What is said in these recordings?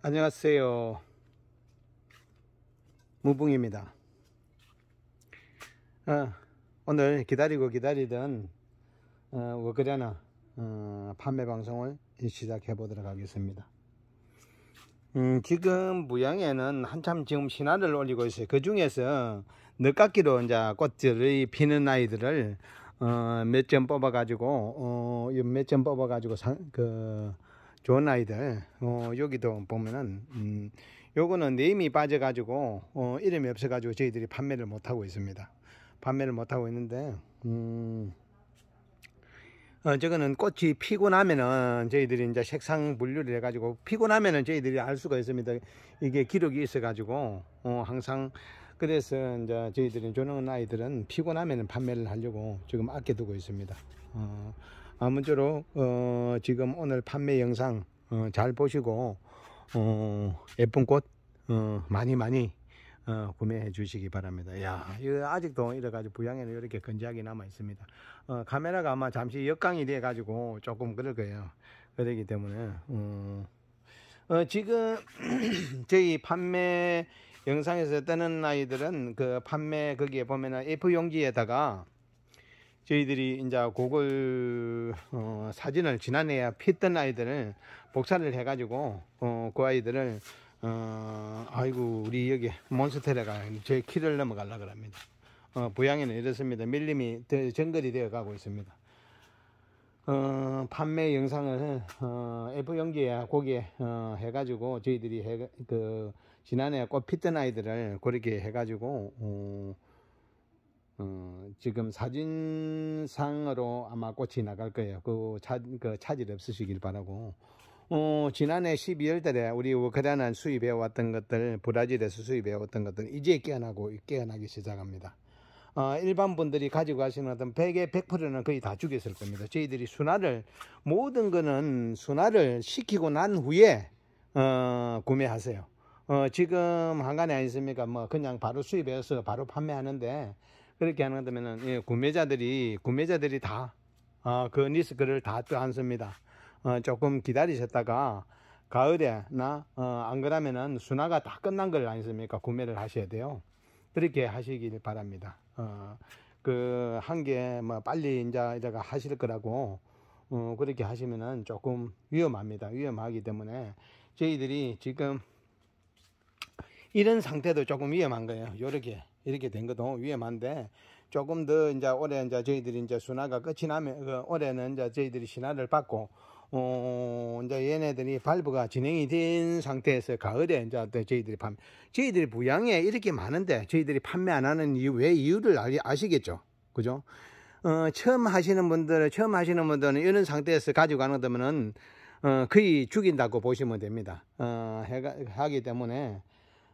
안녕하세요 무붕입니다 어, 오늘 기다리고 기다리던 어, 워그레나 어, 판매 방송을 시작해 보도록 하겠습니다 음, 지금 무양에는 한참 지금 신화를 올리고 있어요 그 중에서 늦깎이로 이제 꽃들이 피는 아이들을 어, 몇점 뽑아 가지고 어, 몇점 뽑아 가지고 그 좋은 아이들 어, 여기도 보면은 음, 요거는 네임이 빠져가지고 어, 이름이 없어가지고 저희들이 판매를 못하고 있습니다 판매를 못하고 있는데 음, 어, 저거는 꽃이 피고 나면은 저희들이 이제 색상 분류를 해가지고 피고 나면은 저희들이 알 수가 있습니다 이게 기록이 있어가지고 어, 항상 그래서 이제 저희들이 조는 아이들은 피곤하면은 판매를 하려고 지금 아껴두고 있습니다 어, 아무쪼록 어, 지금 오늘 판매 영상 어, 잘 보시고 어, 예쁜 꽃 어, 많이 많이 어, 구매해 주시기 바랍니다. 야, 아직도 이래가지고 부양에는 이렇게 건지하게 남아 있습니다. 어, 카메라가 아마 잠시 역광이 돼가지고 조금 그럴 거예요. 그러기 때문에 어, 어 지금 저희 판매 영상에서 뜨는 아이들은 그 판매 거기에 보면은 F 용지에다가 저희들이 이제 고걸 아 어, 사진을 지난해에 피했던 아이들을 복사를 해가지고 어, 그 아이들을 어, 아이고 우리 여기 몬스테라가 제 키를 넘어가려 그럽니다. 어, 부양에는 이렇습니다. 밀림이 정글이 되어 가고 있습니다. 어, 판매 영상을 어, F 연기에 거기에 어, 해가지고 저희들이 해, 그 지난해 꽃 피던 아이들을 그렇게 해가지고 어, 어, 지금 사진상으로 아마 꽃이 나갈 거예요. 그, 차, 그 차질 없으시길 바라고. 어, 지난해 12월 달에 우리 우크라이나 수입해 왔던 것들, 브라질에서 수입해 왔던 것들, 이제 깨어나고, 깨어나기 시작합니다. 어, 일반 분들이 가지고 가시는 어떤 100에 100%는 거의 다 죽였을 겁니다. 저희들이 순화를, 모든 거는 순화를 시키고 난 후에, 어, 구매하세요. 어, 지금 한간에 아니십니까 뭐, 그냥 바로 수입해서 바로 판매하는데, 그렇게 하는 거다면은 예, 구매자들이 구매자들이 다그 어, 그 리스크를 다 떠안습니다. 어, 조금 기다리셨다가 가을에나 어, 안 그러면은 순화가 다 끝난 걸 아니십니까? 구매를 하셔야 돼요. 그렇게 하시길 바랍니다. 어, 그한개뭐 빨리 인자 이제가 하실 거라고 어, 그렇게 하시면은 조금 위험합니다. 위험하기 때문에 저희들이 지금 이런 상태도 조금 위험한 거예요. 요렇게 이렇게 된것도 위험한데 조금 더 이제 올해 이제 저희들이 이제 순화가 끝이 나면 그 올해는 이제 저희들이 신화를 받고 어 이제 얘네들이 발부가 진행이 된 상태에서 가을에 이제 저희들이 판 저희들이 부양에 이렇게 많은데 저희들이 판매 안 하는 이유 왜 이유를 아시겠죠 그죠? 어, 처음 하시는 분들, 은 처음 하시는 분들은 이런 상태에서 가지고 가는 거면은, 어, 거의 죽인다고 보시면 됩니다. 어, 해가, 하기 때문에,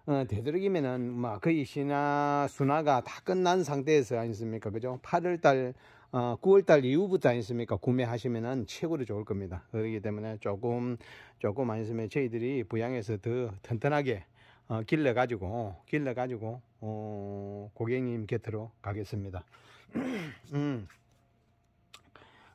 어, 되도록이면은 뭐 거의 신화 순화가 다 끝난 상태에서 아니습니까 그죠 8월달 어, 9월달 이후부터 아니습니까 구매하시면은 최고로 좋을 겁니다 그렇기 때문에 조금 조금 아니으면 저희들이 부양해서 더 튼튼하게 어, 길러 가지고 길러 가지고 어, 고객님 곁으로 가겠습니다 음.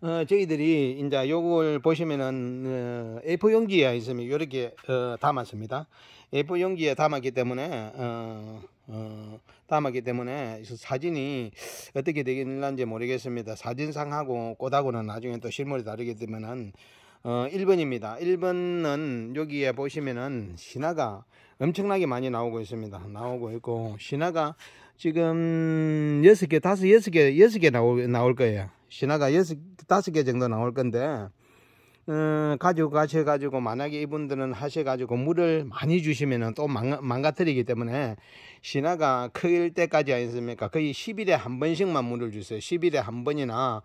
어, 저희들이 이제 요걸 보시면은 어, A4 용기에 있으면 이렇게 어, 담았습니다. A4 용기에 담았기 때문에 어, 어, 담았기 때문에 사진이 어떻게 되겠는지 모르겠습니다. 사진상하고 꽃하고는 나중에 또 실물이 다르기 때문에 어, 1번입니다. 1번은 여기에 보시면은 신화가 엄청나게 많이 나오고 있습니다. 나오고 있고 신화가 지금 6개, 5, 6개, 6개 나올, 나올 거예요. 신화가 6, 5개 정도 나올 건데 어, 가져가셔가지고 만약에 이분들은 하셔가지고 물을 많이 주시면 은또 망, 망가뜨리기 때문에 신화가 크일 때까지 아니습니까 거의 10일에 한 번씩만 물을 주세요 10일에 한 번이나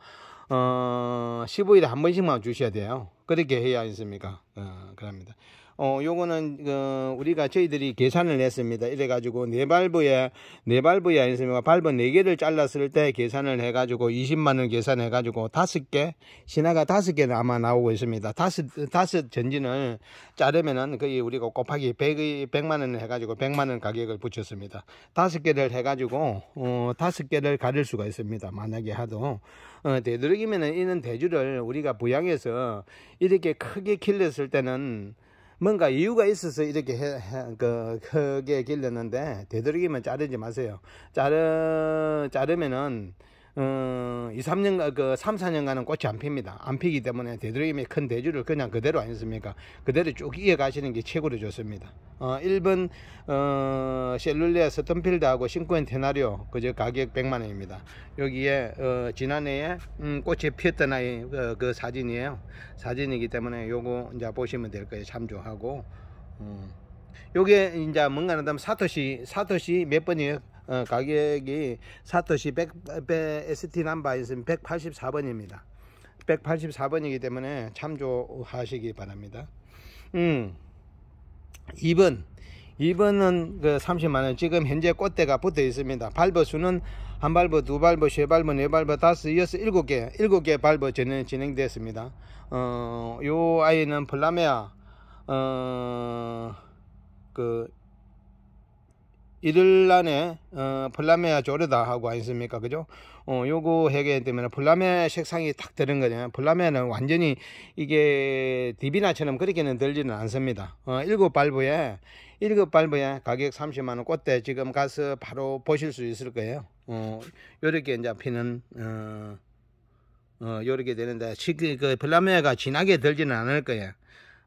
어, 15일에 한 번씩만 주셔야 돼요 그렇게 해야 있습니까 어, 그럽니다 어, 요거는, 그, 우리가 저희들이 계산을 했습니다. 이래가지고, 네 발브에, 네 발브에 아니습니까? 발브 네 개를 잘랐을 때 계산을 해가지고, 20만원 계산해가지고, 다섯 개, 신화가 다섯 개 아마 나오고 있습니다. 다섯, 다섯 전진을 자르면은 거의 우리가 곱하기 100, 100만원 을 해가지고, 100만원 가격을 붙였습니다. 다섯 개를 해가지고, 어, 다섯 개를 가릴 수가 있습니다. 만약에 하도. 어, 되도록이면은 이는 대주를 우리가 부양해서 이렇게 크게 길렀을 때는 뭔가 이유가 있어서 이렇게 해, 그, 크게 길렀는데 되도록이면 자르지 마세요. 자르, 자르면은 어, 2, 3년, 아, 그 3, 4년간은 꽃이 안 핍니다. 안 피기 때문에 되도록이면 큰 대주를 그냥 그대로 아니습니까? 그대로 쭉 이어가시는 게 최고로 좋습니다. 어, 1번, 어, 셀룰리아 스턴필드하고 싱크엔 테나리오, 그저 가격 100만원입니다. 여기에, 어, 지난해에, 음, 꽃이 피었던 아이, 그, 그, 사진이에요. 사진이기 때문에 요거 이제 보시면 될 거예요. 참조하고. 음. 요게 이제 뭔가 한다면 사토시, 사토시 몇 번이에요? 어, 가격이 사토시 100, 100, ST 남바 184번입니다. 184번이기 때문에 참조하시기 바랍니다. 음, 2번. 2번은 그 30만원 지금 현재 꽃대가 붙어 있습니다 발버 수는 한 발버 두 발버 세 발버 네 발버 다섯 여섯 일곱 개 일곱 개 발버 전에 진행되었습니다 어요 아이는 플라메아 어그 이일 안에 어, 플라메아 조르다 하고 아니습니까 그죠 어 요거 해결 때문 플라메 색상이 탁 드는 거냐 플라메는 완전히 이게 디비나처럼 그렇게는 들지는 않습니다 어일 발브에 일 발브에 가격 30만원 꽃대 지금 가서 바로 보실 수 있을 거예요 어, 요렇게 이제 피는 어, 어, 요렇게 되는데 지금 그 플라메가 진하게 들지는 않을 거예요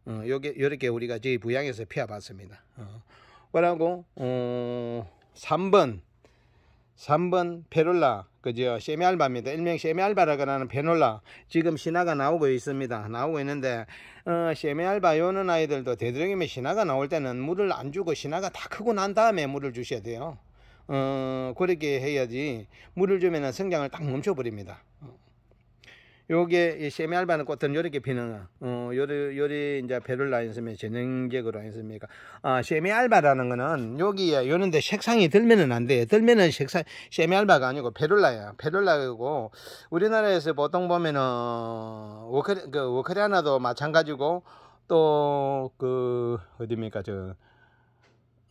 어 요게 요렇게 우리가 저희 부양에서 피워봤습니다 어. 뭐라고? 어, 3번. 3번 페롤라 그죠 세미알바입니다 일명 세미알바라고 하는 페놀라 지금 신화가 나오고 있습니다 나오고 있는데 어, 세미알바 요는 아이들도 되도록이면 신화가 나올 때는 물을 안 주고 신화가 다 크고 난 다음에 물을 주셔야 돼요 어, 그렇게 해야지 물을 주면 성장을 딱 멈춰버립니다 요게 세미 알바는 꽃들은 요렇게 피는 거. 어 요리 요리 이제 배를 라인스면 전형적으로 아니습니까? 아 세미 알바라는 거는 여기에 요런데 색상이 들면은 안 돼. 들면은 색상 세미 알바가 아니고 페룰라야. 페룰라고 이 우리나라에서 보통 보면은 어, 워크리 그 워크리아나도 마찬가지고 또 그 어디입니까 저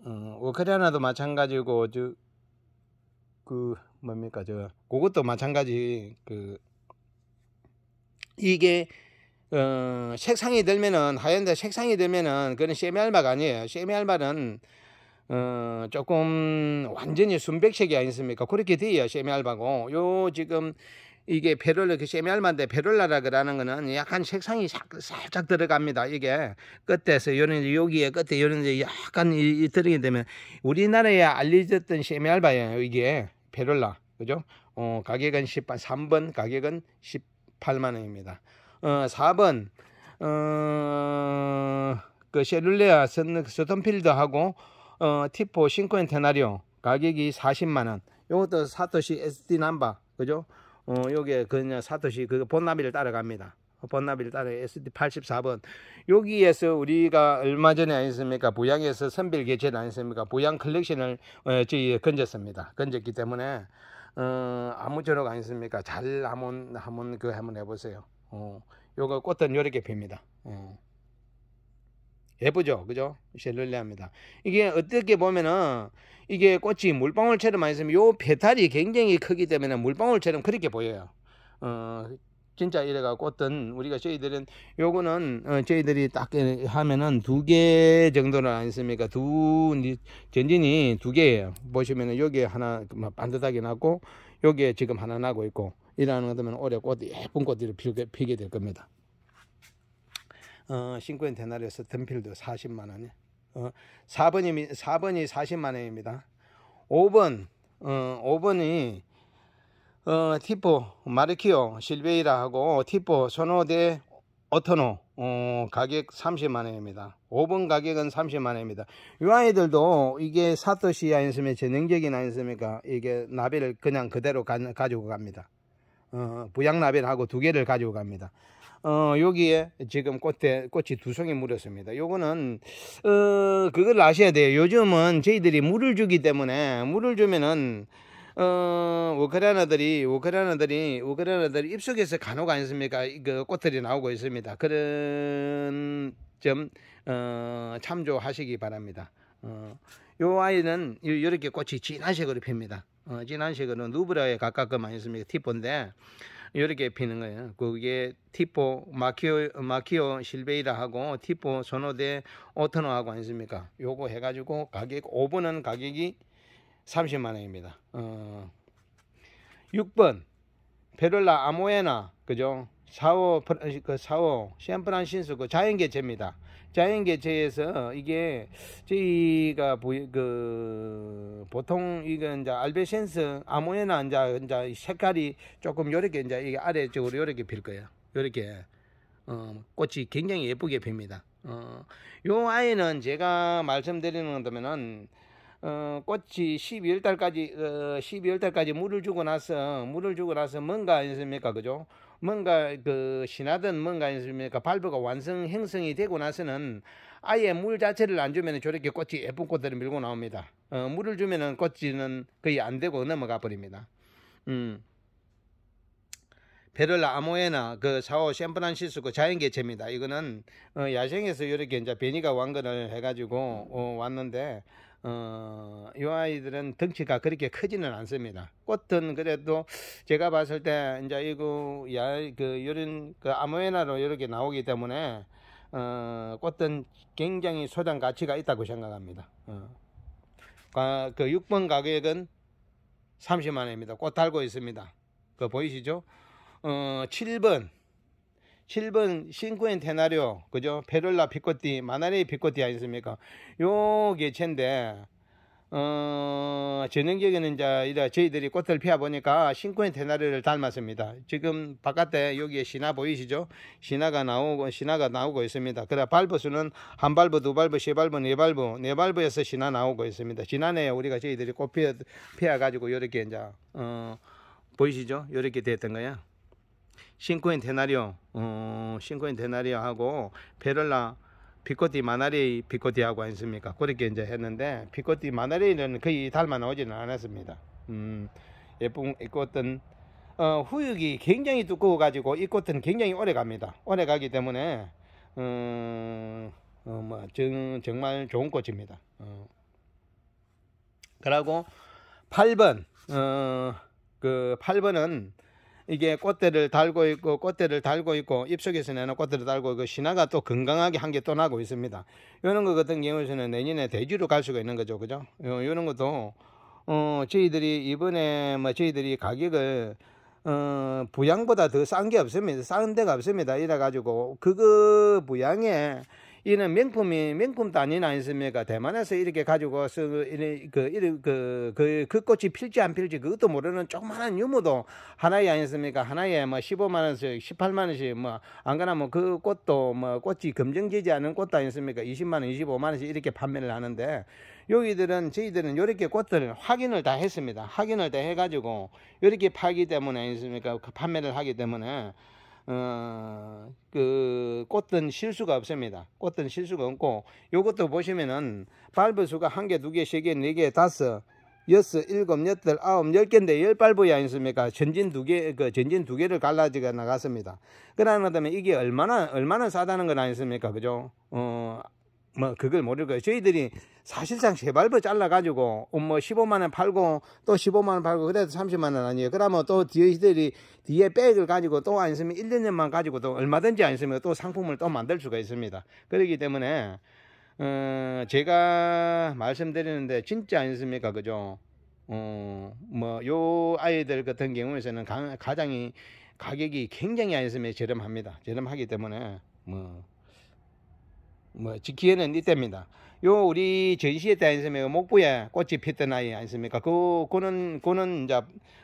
어, 워크리아나도 마찬가지고 저 그 뭡니까 저 그것도 마찬가지 그 이게 어, 색상이 들면은 하얀데 색상이 들면은 그건 세미알바가 아니에요. 세미알바는 어, 조금 완전히 순백색이 아니습니까? 그렇게 돼요. 세미알바고. 요 지금 이게 페롤라 그 세미알마인데 페롤라라 그러는 거는 약간 색상이 사, 살짝 들어갑니다. 이게 끝에서 요런 여기에 끝에 요런 약간 이, 이 들어게 되면 우리나라에 알려졌던 세미알바예요. 이게 페롤라. 그죠? 어, 가격은 10번, 3번 가격은 10 8만 원입니다. 어, 4번 어, 그 셀룰레아 스톤필드하고 그 어, 티포 싱코엔 테나리오 가격이 40만 원. 요것도 사토시 SD 남바 그죠? 어, 요게 그냥 사토시 그 본나비를 따라갑니다. 본나비를 따라 SD 84번 여기에서 우리가 얼마 전에 아니습니까 부양에서 선별 개체를 아니습니까 었부양 컬렉션을 어, 저희 건졌습니다 건졌기 때문에 어, 아무쪼록 아니습니까? 잘 한번 한번 그 한번 해보세요. 어, 요거 꽃은 요렇게 핍니다. 어. 예쁘죠, 그죠? 셀룰레아입니다. 이게 어떻게 보면은 이게 꽃이 물방울처럼 안 있으면 요 페탈이 굉장히 크기 때문에 물방울처럼 그렇게 보여요. 어, 진짜 이래갖고 어떤 우리가 저희들은 요거는 어, 저희들이 딱 하면은 두 개 정도는 아니습니까 두 전진이 두 개예요 보시면은 여기에 하나 반듯하게 났고 여기에 지금 하나 나고 있고 이러는 거면 올해 꽃 예쁜 꽃들이 피게, 피게 될 겁니다 어, 신고인 대나리에서 덤필드 40만원이 어, 4번이, 4번이 40만원입니다 5번 어, 5번이 어, 티포 마르키오 실베이라 하고 티포 소노대 오토노 어, 가격 30만원입니다 5번 가격은 30만원입니다 요 아이들도 이게 사토시 아니었습니까 전형적인 아니었습니까 이게 나비를 그냥 그대로 가, 지고 갑니다 어, 부양나비를하고 두 개를 가지고 갑니다 어, 여기에 지금 꽃에, 꽃이 두 송이 물었습니다. 요거는, 어, 그걸 아셔야 돼요. 요즘은 저희들이 물을 주기 때문에, 물을 주면은, 어, 우크라이나들이 우크라이나들이 우크라이나들이 입속에서 간혹 아니습니까? 그 꽃들이 나오고 있습니다. 그런 점 어, 참조하시기 바랍니다. 어, 요 아이는 이렇게 꽃이 진한 색으로 핍니다. 어, 진한 색으로 누브라에 가깝게 많이 습니다 티포인데 이렇게 피는 거예요. 그게 티포 마키오 마키오 실베이라 하고 티포 소노데 오토노 하고 아니습니까? 요거 해가지고 가격 5번은 가격이 30만 원입니다. 어, 6번 페를라 아모에나 그죠? 사오 그 사오 시프란시스그 자연개체입니다. 자연개체에서 이게 저희가 보이 그 보통 이건 이제 알베센스 아모에나 이제 이제 색깔이 조금 요렇게 이제 이게 아래쪽으로 요렇게 필 거예요. 요렇게 어, 꽃이 굉장히 예쁘게 핍니다. 어, 요 아이는 제가 말씀드리는 거면은 어, 꽃이 12월 달까지 어, 12월 달까지 물을 주고 나서 물을 주고 나서 뭔가 있습니까 그죠? 뭔가 그 신하든 뭔가 있습니까발브가 완성 행성이 되고 나서는 아예 물 자체를 안 주면 저렇게 꽃이 예쁜 꽃들을 밀고 나옵니다. 어, 물을 주면은 꽃이는 거의 안 되고 넘어가 버립니다. 음. 베를라 아모에나 그 사오 샌프란시스코 자연개체입니다. 이거는 어, 야생에서 이렇게 이제 베니가 왕건을 해가지고 어, 왔는데 어, 이 아이들은 덩치가 그렇게 크지는 않습니다. 꽃은 그래도 제가 봤을 때 이제 이거 그 이런 그 아모에나로 이렇게 나오기 때문에 어, 꽃은 굉장히 소장 가치가 있다고 생각합니다. 어. 그 6번 가격은 30만 원입니다. 꽃 달고 있습니다. 그 보이시죠? 어, 7번 7번 싱크엔 테나리오 그죠? 페를라 피코티, 마나리 피코티 아니습니까? 요게 채인데 어, 전형적에는 이제 이래 저희들이 꽃을 피워 보니까 싱크엔 테나리를 닮았습니다. 지금 바깥에 여기에 신화 보이시죠? 신화가 나오고 신화가 나오고 있습니다. 그래 발부 수는 한 발부, 두 발부, 세 발부, 네 발부, 네 발부에서 신화 나오고 있습니다. 지난해 우리가 저희들이 꽃 피워 피워 가지고 요렇게 이제 어 보이시죠? 요렇게 됐던 거야. 신코인 데나리오, 어, 신코인 데나리오하고 베를라 피코티 마나리 피코티하고 아습니까 그렇게 이제 했는데 피코티 마나리는 거의 닮아 오지는 않았습니다. 음, 예쁜 꽃은 어, 후육이 굉장히 두꺼워 가지고 이 꽃은 굉장히 오래 갑니다. 오래 가기 때문에 음, 뭐, 정, 정말 좋은 꽃입니다. 어. 그리고 8번 어, 그 8번은 이게 꽃대를 달고 있고 꽃대를 달고 있고 입속에서 내는 꽃대를 달고 있고 신화가 또 건강하게 한 개 또 나고 있습니다. 이런 거 같은 경우에는 내년에 대주로 갈 수가 있는 거죠, 그죠? 이런 것도 어 저희들이 이번에 뭐 저희들이 가격을 어, 부양보다 더 싼 게 없습니다. 싼 데가 없습니다. 이래가지고, 그거 부양에 이는 명품이 명품 단인 아니습니까? 대만에서 이렇게 가지고 그, 그, 그, 그, 그 꽃이 필지 안 필지 그것도 모르는 조그마한 유무도 하나에 아니습니까? 하나에 뭐 15만 원씩, 18만 원씩 뭐안 가나 뭐그 꽃도 뭐 꽃이 검증되지 않은 꽃도 아니습니까? 20만 원, 25만 원씩 이렇게 판매를 하는데 여기들은 저희들은 이렇게 꽃들 확인을 다 했습니다. 확인을 다 해가지고 이렇게 팔기 때문에 아니습니까? 그 판매를 하기 때문에 어, 그 꽃은 실수가 없습니다. 꽃은 실수가 없고 요것도 보시면은 발브 수가 한 개, 두 개, 세 개, 네 개, 다섯, 여섯, 일곱, 여덟, 아홉, 열 개인데 열발부야있습니까 전진 두 개, 그 전진 두 개를 갈라지가 나갔습니다. 그러나 그다음에 이게 얼마나 얼마나 싸다는 건 아니습니까? 그죠? 어, 뭐 그걸 모를 거예요. 저희들이 사실상 세발버 잘라가지고 어, 뭐 15만 원 팔고 또 15만 원 팔고 그래도 30만 원 아니에요. 그러면 또 저희들이 뒤에 백을 가지고 또안 쓰면 1, 2년만 가지고 도 얼마든지 안 쓰면 또 상품을 또 만들 수가 있습니다. 그렇기 때문에 어 제가 말씀드리는데 진짜 아니습니까? 그죠? 어 뭐 요 아이들 같은 경우에서는 가, 장이 가격이 굉장히 아니으면 저렴합니다. 저렴하기 때문에 뭐 뭐지키는이때입니다요 우리 전시에다 안습니까 그 목부에 꽃이 피던 아이 아 안습니까? 그 그는 그는 이제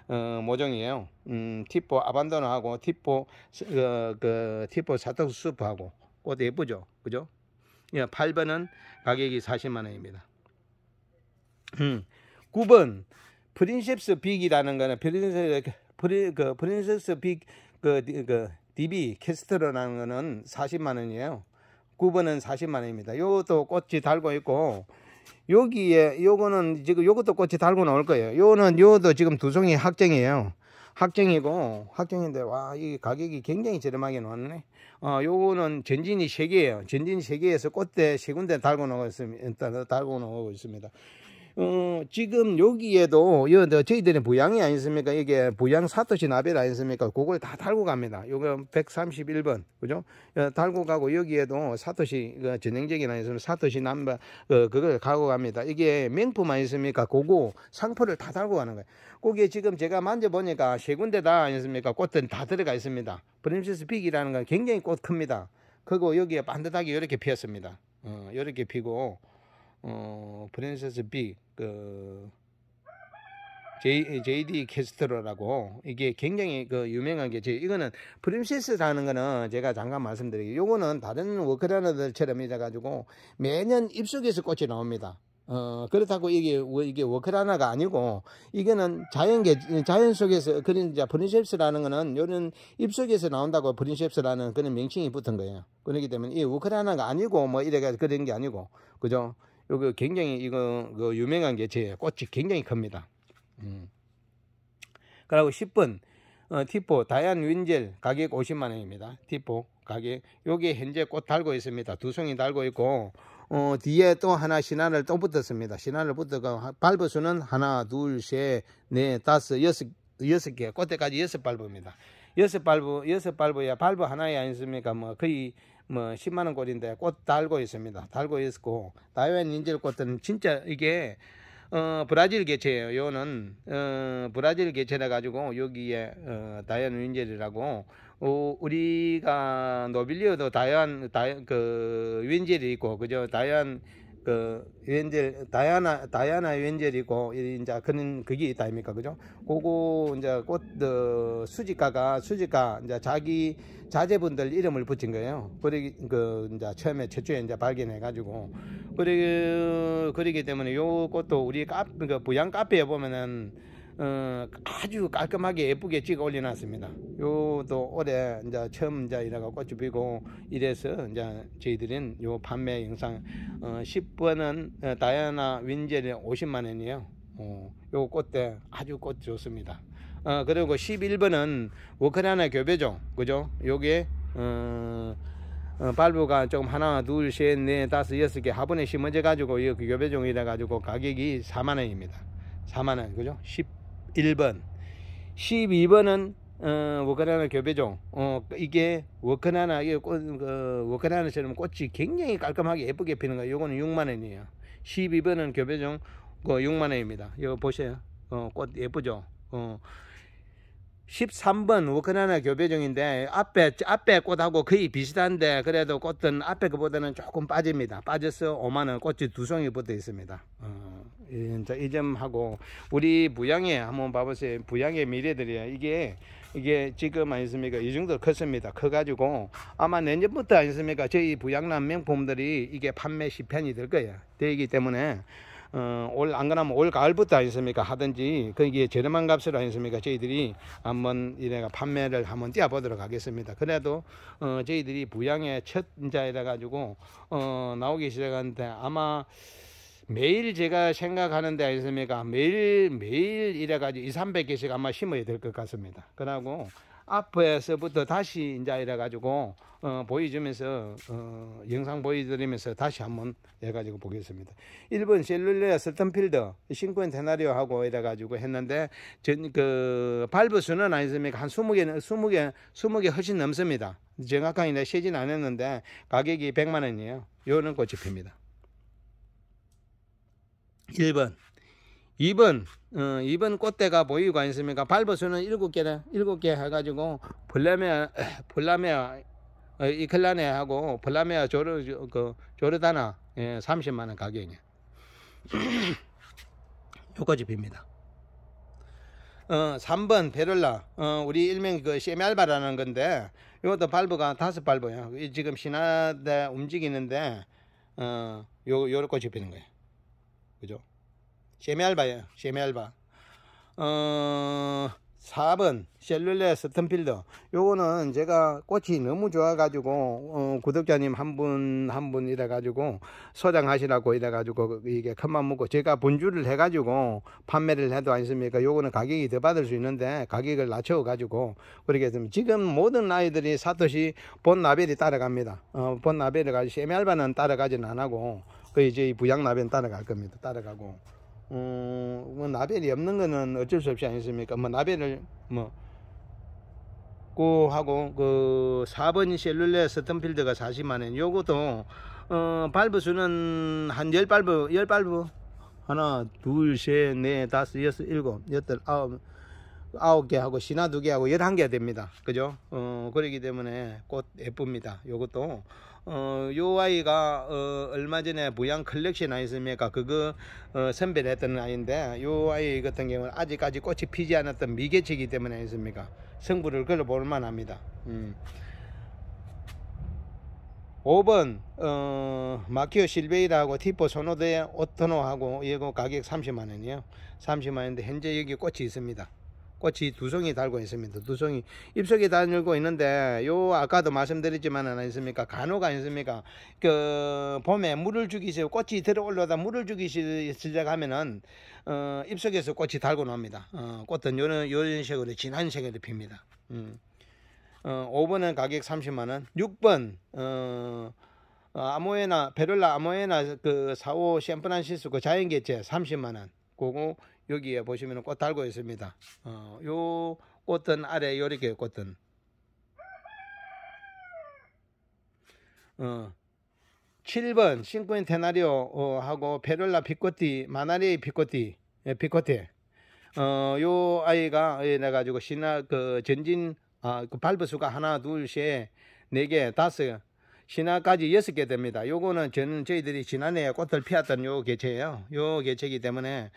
어, 모종이에요. 음 티포 아반도나하고 티포 어, 그 티포 사탕수프하고꽃 예쁘죠, 그죠? 예, 8번은 가격이 40만 원입니다. 음, 9번 프린셉스 빅이라는 거는 프린세스 프리, 그 프린세스 빅 그 그, 그, DB 캐스트로라는 거는 40만 원이에요. 9번은 40만 원입니다. 요것도 꽃이 달고 있고 여기에 요거는 지금 요것도 꽃이 달고 나올 거예요. 요는 요도 지금 두 송이 학정이에요. 학정이고 학정인데 와 이 가격이 굉장히 저렴하게 나왔네. 어 요거는 전진이 세 개예요. 전진이 세 개에서 꽃대 세 군데 달고 나오고 있습니다. 달고 나오고 있습니다. 어, 지금 여기에도 저희들이 부양이 아니습니까? 이게 부양 사토시 나벨 아니습니까? 그걸 다 달고 갑니다. 요거 131번 그죠? 어, 달고 가고 여기에도 사토시 그 전형적인 아니습니까? 사토시 남바 어, 그걸 가고 갑니다. 이게 명품 아니습니까? 그거 상표를 다 달고 가는 거예요. 거기에 지금 제가 만져보니까 세 군데다 아니습니까? 꽃들다 들어가 있습니다. 프린세스 빅이라는 건 굉장히 꽃 큽니다. 그리고 여기에 반듯하게 이렇게 피었습니다. 어, 이렇게 피고 어, 프린세스 빅그 J, JD 캐스트로라고 이게 굉장히 그 유명한 게제 이거는 프린세스라는 거는 제가 잠깐 말씀드리기 요거는 다른 워크라너들처럼 이 해가지고 매년 입속에서 꽃이 나옵니다. 어, 그렇다고 이게, 이게 워크라나가 아니고, 이거는 자연, 자연 속에서, 그런, 자, 브린셉스라는 거는, 요런 입속에서 나온다고 브린셉스라는 그런 명칭이 붙은 거예요. 그렇기 때문에 이 워크라나가 아니고, 뭐 이래가 그런 게 아니고, 그죠? 이거 굉장히 이거 그 유명한 게제 꽃이 굉장히 큽니다. 음. 그리고 10번 어, 티포 다이안 윈젤 가격 50만 원입니다. 티포 가격 여기 현재 꽃 달고 있습니다. 두 송이 달고 있고 어, 뒤에 또 하나 신화를 또 붙었습니다. 신화를 붙어가 발부수는 하나 둘셋넷 네, 다섯 여섯 여섯 개 꽃대까지 여섯 발부입니다. 여섯 발부 여섯 발부야 발부 하나에 아니습니까? 뭐 거의 뭐 10만 원 꼴인데 꽃 달고 있습니다. 달고 있고 다이완 인절꽃은 진짜 이게 어, 브라질 개체예요. 요는 어, 브라질 개체라 가지고 여기에 어, 다이안 윈젤이라고 어, 우리가 노빌리어도 다이안 다이, 그 윈젤이 있고 그죠? 다이안 그 유엔젤 다이아나 다이아나 유엔젤이고 이제 그는 그게 있다 아닙니까 그죠? 그거 이제 꽃 어, 수지가가 수지가 이제 자기 자제분들 이름을 붙인 거예요. 그리그 이제 처음에 최초에 이제 발견해 가지고 그리 그러기 때문에 요 꽃도 우리 카그 부양 카페에 보면은 어, 아주 깔끔하게 예쁘게 찍어 올려놨습니다. 요도 올해 이제 처음 이제 이래가 꽃이 피고 이래서 이제 저희들은 요 판매 영상 어, 10번은 어, 다이아나 윈젤이 50만 원이에요. 어, 요 꽃대 아주 꽃 좋습니다. 어, 그리고 11번은 워크라나 교배죠. 그죠? 요게 어, 어, 발부가 조 하나, 둘, 셋, 넷, 다섯, 여섯 개 화분에 심어져 가지고 이 교배종이라 가지고 가격이 4만 원입니다. 4만 원. 그죠? 1번 12번은 어, 워커나나 교배종 어, 이게 워커나나 이게 꽃, 그, 워커나나처럼 꽃이 굉장히 깔끔하게 예쁘게 피는 거 요거는 6만원이에요 12번은 교배종 그 6만원입니다 이거 보세요 어, 꽃 예쁘죠 어. 13번 워크나나 교배종인데 앞에 앞에 꽃하고 거의 비슷한데 그래도 꽃은 앞에 그보다는 조금 빠집니다. 빠져서 5만원 꽃이 두 송이 붙어 있습니다. 어. 이제 예, 이 점하고 우리 부양에 한번 봐보세요. 부양의 미래들이야. 이게 이게 지금 아니습니까? 이 정도 컸습니다. 커가지고 아마 내년부터 아니습니까? 저희 부양남 명품들이 이게 판매 시편이 될 거예요. 되기 때문에 어, 올, 안 그러면 올 가을부터 아니습니까? 하든지, 거기에 저렴한 값으로 아니습니까? 저희들이 한번 이래가 판매를 한번 뛰어보도록 하겠습니다. 그래도, 어, 저희들이 부양의 첫, 인자 이래가지고, 어, 나오기 시작하는데 아마, 매일 제가 생각하는데 아니습니까? 매일, 매일 이래가지고 2, 300개씩 아마 심어야 될 것 같습니다. 그러고, 앞에서부터 다시 이제 이래가지고, 어, 보여주면서, 어, 영상 보여드리면서 다시 한번 해가지고 보겠습니다. 1번 셀룰레아 스턴필드, 신권 테나리오하고 이래가지고 했는데, 전, 그, 발부수는 아니습니까? 한 20개는, 20개, 20개 훨씬 넘습니다. 정확하게 내 세진 않았는데, 가격이 100만원이에요. 요는 꽃이 핍니다. 1번 2번 어, 2번 꽃대가 보이고 있습니까? 발버수는 7개다. 7개 해가지고 볼라메아 볼라메아 어, 이클라네하고 볼라메아 조르 그 조르다나 예, 30만 원 가격이에요. 요거집입니다. 어, 3번 베를라 어, 우리 일명 그 CMR바라는 건데 이것도 발브가 다섯 발브예요. 지금 신화대 움직이는데 어, 요 요렇게 집히는 거예요. 그죠? 셰메알바예요. 셰메알바. 어, 4번 셀룰레 스턴필더 요거는 제가 꽃이 너무 좋아가지고 어, 구독자님 한 분 한분 이래가지고 소장하시라고 이래가지고 이게 큰맘 먹고 제가 분주를 해가지고 판매를 해도 아습니까 요거는 가격이 더 받을 수 있는데 가격을 낮춰가지고 그렇게 되 지금 모든 아이들이 사듯이 본 라벨이 따라갑니다 어, 본 라벨을 가지고 세미알바는 따라가지는 안고 그 이제 부양 라벤 따라갈 겁니다. 따라가고 음뭐 라벤이 없는 거는 어쩔 수 없이 아니겠습니까? 뭐 라벤을 뭐 하고 그 4번 셀룰레 스턴필드가 40만원 요것도 어 발브 수는 한 10발브 10발브 하나 둘 셋 넷 다섯 여섯 일곱 여덟 아홉 아홉 개 하고 신화 두개 하고 열 한 개 됩니다 그죠 어 그러기 때문에 꽃 예쁩니다 요것도 어, 요 아이가 어, 얼마 전에 부양 컬렉션 아니습니까? 그거 어, 선별했던 아이인데 요 아이 같은 경우는 아직까지 꽃이 피지 않았던 미개치기 때문에 아니습니까? 승부를 걸어볼 만합니다. 음. 5번 어, 마키오 실베이라하고 티포 소노드의 오토노하고 이거 가격 30만원이요. 에 30만원인데 현재 여기 꽃이 있습니다. 꽃이 두송이 달고 있습니다. 두송이 잎속에 달고 있는데 요 아까도 말씀드렸지만 은있습니까 간호가 있습니까그 봄에 물을 주기 시작 꽃이 들어 올라다 물을 주기 시작하면은 어 잎속에서 꽃이 달고 납니다. 어 꽃은 요런 요런 색으로 진한 색으로 핍니다. 음. 어 5번은 가격 30만 원. 6번 어 어, 아모에나 베를라 아모에나 그 사오 샌프란시스코 그 자연개체 30만 원. 그고 여기에 보시면 꽃 달고 있습니다. 어, 요 꽃은 아래 요렇게 꽃은 어, 7번 싱크인 테나리오 어, 하고 페롤라 피코티 마나리 피코티 예, 피코티 어, 요 아이가 예, 내가지고 네 신화 그 전진 아, 그 발부 수가 하나 둘셋네개 다섯 신화까지 여섯 개 됩니다. 요거는 저는 저희들이 지난해 꽃을 피웠던 요 개체예요. 요 개체이기 때문에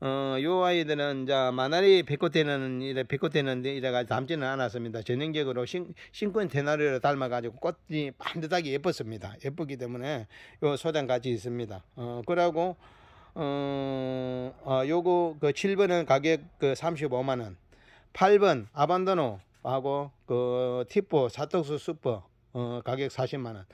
어, 요 아이들은 자제 만날이 백꽃대는 이래 백꽃대는 이래가 닮지는 않았습니다. 전형적으로 신, 신권 대나리를 닮아가지고 꽃이 반듯하게 예뻤습니다. 예쁘기 때문에 요 소장 같지 있습니다. 어, 그러고 어, 어 요거 그 7번은 가격 그 35만원 8번 아반도노 하고 그 티포 사톡스슈퍼 어, 가격 40만 원.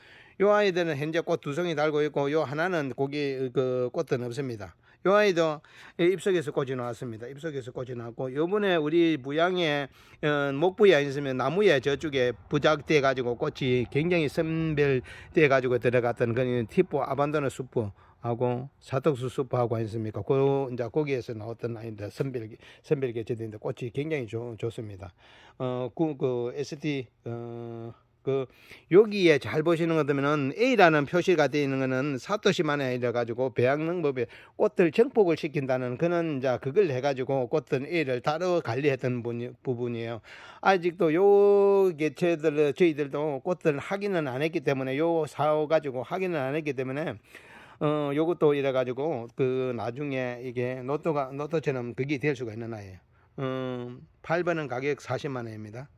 요 아이들은 현재 꽃 두 송이 달고 있고 요 하나는 고기 그 꽃은 없습니다. 요 아이도 입속에서 꽂이 놓았습니다 입속에서 꽂이 나왔고 요번에 우리 무양에 어, 목부에 있으면 나무에 저쪽에 부작돼 가지고 꽃이 굉장히 선별돼 가지고 들어갔던 그런 티포 아반도나 수포 하고 사덕수 수프하고 있습니까그 이제 거기에서 나왔던 아인데 선별 선별 개체들인데 꽃이 굉장히 좋, 좋습니다. 어 그 그 ST 어그 여기에 잘 보시는 것 보면은 A라는 표시가 되어 있는 것은 사토시만에 이래 가지고 배양능법에 꽃들 정복을 시킨다는 그는 자 그걸 해 가지고 꽃든 A를 따로 관리했던 분이, 부분이에요. 아직도 요 개체들 저희들도 꽃들 확인은 안 했기 때문에 요 사오 가지고 확인을 안 했기 때문에 어 요것도 이래 가지고 그 나중에 이게 노토가 노토처럼 그게 될 수가 있는 아이예요. 음, 8번은 가격 40만 원입니다.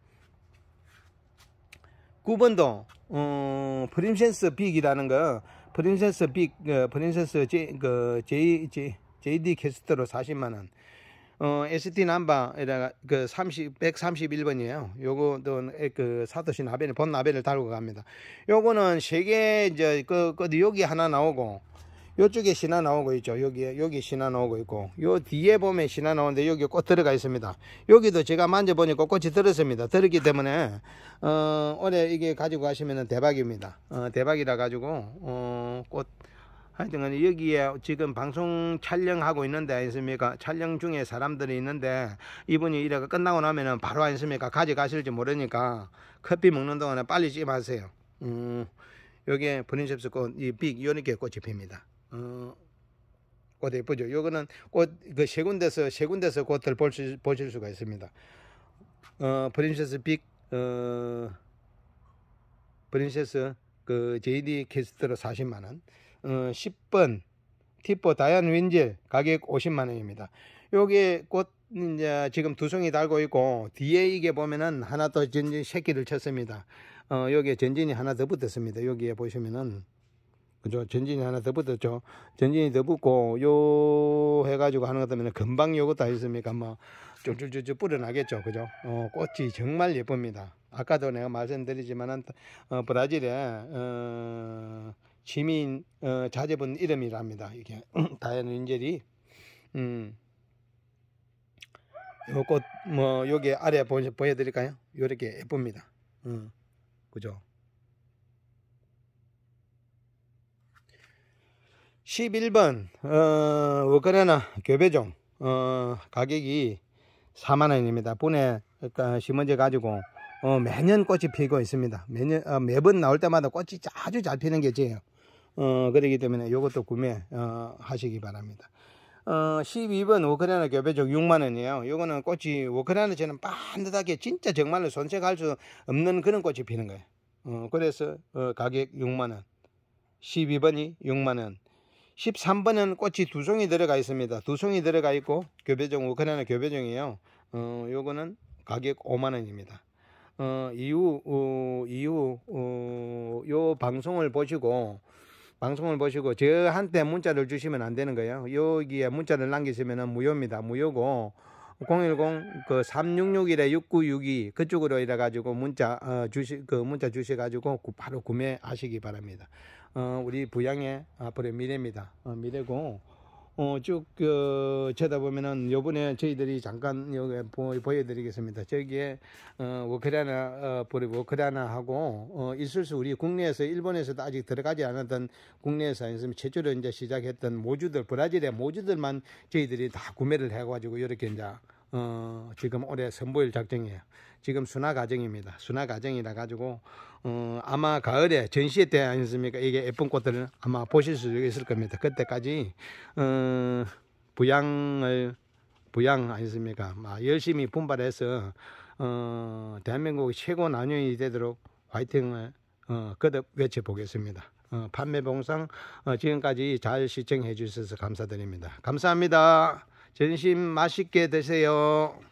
9번도 어, 프린세스 빅이라는 거 프린세스 빅 어, 프린세스 제, 그 J, 제, JD 캐스트로 40만원 어, ST 남바 그 30, 131번이에요. 요거도 그사토신 나벨 본 나벨을 달고 갑니다. 요거는 세계 이제 그, 그 여기 하나 나오고 요쪽에 신화 나오고 있죠. 여기에 여기 신화 나오고 있고 요 뒤에 보면 신화 나오는데 여기 꽃 들어가 있습니다. 여기도 제가 만져보니까 꽃이 들었습니다. 들었기 때문에 어, 올해 이게 가지고 가시면 대박입니다. 어, 대박이라 가지고 어, 꽃 하여튼 여기에 지금 방송 촬영하고 있는데 있습니까 촬영 중에 사람들이 있는데 이분이 이래가 끝나고 나면은 바로 아니습니까 가져가실지 모르니까 커피 먹는 동안에 빨리 찜하세요 음, 여기에 브린셉스 꽃이 빅 요렇게 꽃이 핍니다 어, 꽃 예쁘죠. 그 요거는 꽃그 세 군데서 세 군데서 꽃을 볼 수, 보실 수가 있습니다. 어, 프린세스 빅 어, 프린세스 그 JD 캐스트로 40만 원. 어, 10번 티포 다이안 윈젤 가격 50만 원입니다. 요게 꽃 이제 지금 두 송이 달고 있고 뒤에 이게 보면은 하나 더 전진 새끼를 쳤습니다. 어, 여기에 전진이 하나 더 붙었습니다. 여기에 보시면은 그죠? 전진이 하나 더 붙었죠. 전진이 더 붙고 요 해가지고 하는 것 때문에 금방 요것도 아니습니까? 뭐 쫄쫄쫄쫄 뿌려나겠죠. 그죠? 어, 꽃이 정말 예쁩니다. 아까도 내가 말씀드리지만은 어, 브라질에 어, 시민 어, 자제분 이름이랍니다. 이게 다이인 린젤이 음. 요꽃뭐 여기 아래 보여드릴까요? 요렇게 예쁩니다. 음. 그죠? 11번 어, 워크레나 교배종 어, 가격이 4만원입니다. 분해 그러니까 심은제 가지고 어, 매년 꽃이 피고 있습니다. 매년 어, 매번 나올 때마다 꽃이 아주 잘 피는 게제요 어, 그러기 때문에 이것도 구매하시기 어, 바랍니다. 어, 12번 워크레나 교배종 6만원이에요. 이거는 꽃이 워크레나처럼 반듯하게 진짜 정말로 손색할 수 없는 그런 꽃이 피는 거예요. 어, 그래서 어, 가격 6만원 12번이 6만원 13번은 꽃이 두 송이 들어가 있습니다. 두 송이 들어가 있고 교배종 우크라이나 교배종이에요. 어, 요거는 가격 5만 원입니다. 어, 이후 어, 이후 어, 요 방송을 보시고 방송을 보시고 저한테 문자를 주시면 안 되는 거예요. 여기에 문자를 남기시면 무효입니다. 무효고 010 366-6962 1 그쪽으로 이래 가지고 문자 어, 주시 그 문자 주셔 가지고 바로 구매하시기 바랍니다. 어, 우리 부양의 앞으로의 미래입니다. 어, 미래고 어, 쭉 그, 쳐다보면은 요번에 저희들이 잠깐 여기 보, 보여드리겠습니다. 저기에 어, 우크라이나 어, 보리 우크라이나하고 어, 있을수 우리 국내에서 일본에서도 아직 들어가지 않았던 국내에서 아니면 최초로 이제 시작했던 모주들 브라질의 모주들만 저희들이 다 구매를 해가지고 이렇게 이제 어, 지금 올해 선보일 작정이에요. 지금 순화 과정입니다. 순화 과정이라 가지고 어, 아마 가을에 전시회 때 아니겠습니까? 이게 예쁜 꽃들을 아마 보실 수 있을 겁니다. 그때까지 어, 부양을 부양 아니겠습니까? 막 아, 열심히 분발해서 어, 대한민국 최고 난눔이 되도록 화이팅을 어, 거듭 외쳐보겠습니다. 어, 판매봉상 어, 지금까지 잘 시청해 주셔서 감사드립니다. 감사합니다. 점심 맛있게 드세요.